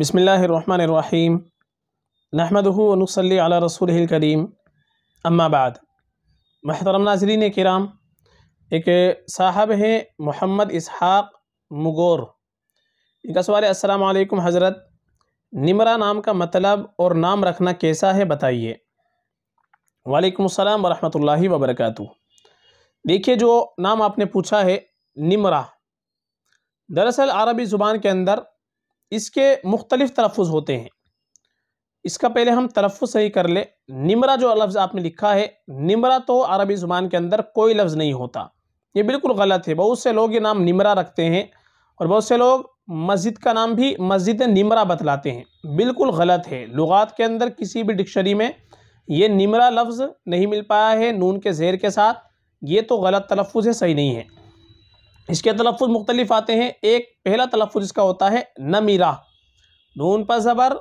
बसमीम नहमदनसली रसूल करीम अम्माबाद महतरम नाजरीन कराम एक साहब हैं मोहम्मद इसहाक़ मुगोर इनका सवाल अस्सलाम वालेकुम हज़रत निमरा नाम का मतलब और नाम रखना कैसा है बताइए वालेकुम अस्सलाम वरहमतुल्लाहि देखिए जो नाम आपने पूछा है निमरा दरअसल अरबी ज़ुबान के अंदर इसके मुख्तलिफ़ तलफ़ होते हैं इसका पहले हम तलफ़ सही कर ले निमरा जो लफ्ज़ आपने लिखा है निमरा तो अरबी ज़ुबान के अंदर कोई लफ्ज़ नहीं होता ये बिल्कुल गलत है बहुत से लोग ये नाम निमरा रखते हैं और बहुत से लोग मस्जिद का नाम भी मस्जिद निमरा बतलाते हैं बिल्कुल गलत है लुगात के अंदर किसी भी डिक्शनरी में ये निमरा लफ्ज़ नहीं मिल पाया है नून के ज़ेर के साथ ये तो गलत तलफ़ है सही नहीं है इसके तलफ़ मुख्तलिफ आते हैं एक पहला तलफ़ इसका होता है नमीरा नून पर ज़बर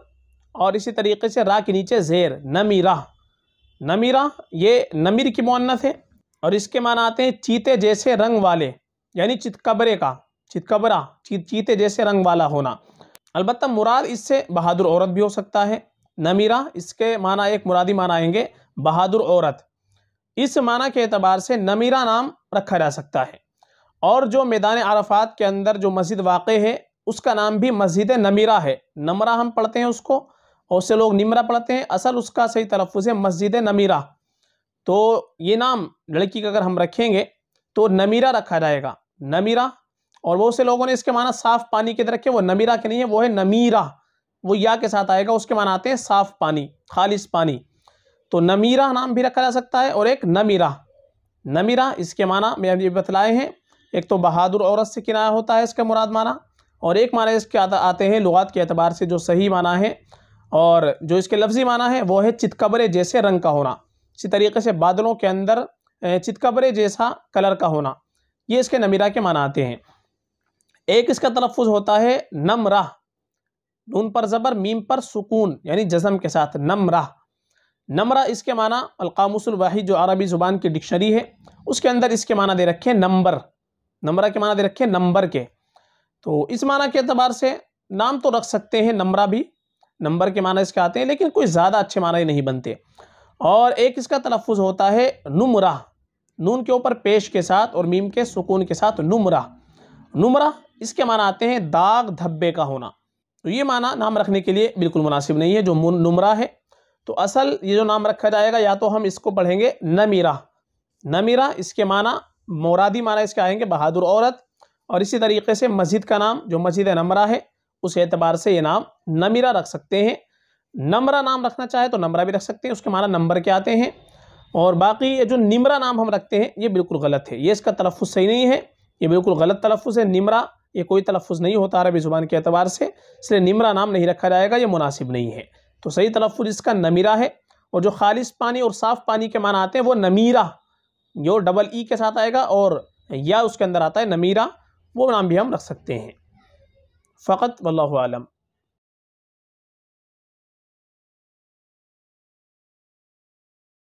और इसी तरीके से रा के नीचे ज़ेर नमीरा नमीरा ये नमीर की मुन्नत है और इसके माना आते हैं चीते जैसे रंग वाले यानी चितकबरे का चितकबरा ची, चीते जैसे रंग वाला होना अलबत्त मुराद इससे बहादुर औरत भी हो सकता है नमीरा इसके माना एक मुरादी माना आएंगे बहादुर औरत इस माना के अतबार से नमीरा नाम रखा जा सकता है और जो मैदान अराफात के अंदर जो मस्जिद वाक़ है उसका नाम भी मस्जिद नमीरा है नमरा हम पढ़ते हैं उसको और से लोग निमरा पढ़ते हैं असल उसका सही तलफ़ है मस्जिद नमीरा तो ये नाम लड़की का अगर हम रखेंगे तो नमीरा रखा जाएगा नमीरा और बहुत से लोगों ने इसके माना साफ़ पानी के रखे वो नमीरा के नहीं है वो है नमीरा वो या के साथ आएगा उसके माना आते हैं साफ़ पानी खालिश पानी तो नमीरा नाम भी रखा जा सकता है और एक नमीरा नमीरा इसके माना मैं अभी बतलाए हैं एक तो बहादुर औरत से किनाया होता है इसका मुराद माना और एक माना इसके आते हैं लुगात के अतबार से जो सही माना है और जो इसके लफ्ज़ी माना है वो है चितकबरे जैसे रंग का होना इसी तरीके से बादलों के अंदर चितकबरे जैसा कलर का होना ये इसके नमीरा के माना आते हैं एक इसका तलफ़ होता है राह नून पर ज़बर मीम पर सुकून यानी जज़म के साथ नमराह नमरा इसके माना अलकामुसलवाही जो अरबी ज़ुबान की डिक्शनरी है उसके अंदर इसके माना दे रखे हैं नंबर नंबरा के माना दे रखे नंबर के तो इस माना के अतबार से नाम तो रख सकते हैं नंबरा भी नंबर के माना इसके आते हैं लेकिन कोई ज़्यादा अच्छे माना नहीं बनते और एक इसका तलफ़ होता है नुमरा नून के ऊपर पेश के साथ और मीम के सुकून के साथ नुमरा नुमरा इसके माना आते हैं दाग धब्बे का होना तो ये माना नाम रखने के लिए बिल्कुल मुनासिब नहीं है जो नुमरा है तो असल ये जो नाम रखा जाएगा या तो हम इसको पढ़ेंगे नमीरा नमीरा इसके माना मोरादी माना इसके आएंगे बहादुर औरत और इसी तरीके से मस्जिद का नाम जो मस्जिद नमरा है उस एतबार से ये नाम नमीरा रख सकते हैं नमरा नाम रखना चाहे तो नमरा भी रख सकते हैं उसके माना नंबर के आते हैं और बाकी ये जो निमरा नाम हम रखते हैं ये बिल्कुल गलत है ये इसका तलफ़ सही नहीं है ये बिल्कुल गलत तलफ़ है निमरा ये कोई तलफ़ नहीं होता अरबी ज़ुबान के अतबार से इसलिए निमरा नाम नहीं रखा जाएगा ये मुनासिब नहीं है तो सही तलफ़ इसका नमीरा है और जो खालिश पानी और साफ़ पानी के माना आते हैं वो नमीरा जो डबल ई e के साथ आएगा और या उसके अंदर आता है नमीरा वो नाम भी हम रख सकते हैं फ़कत वल्लम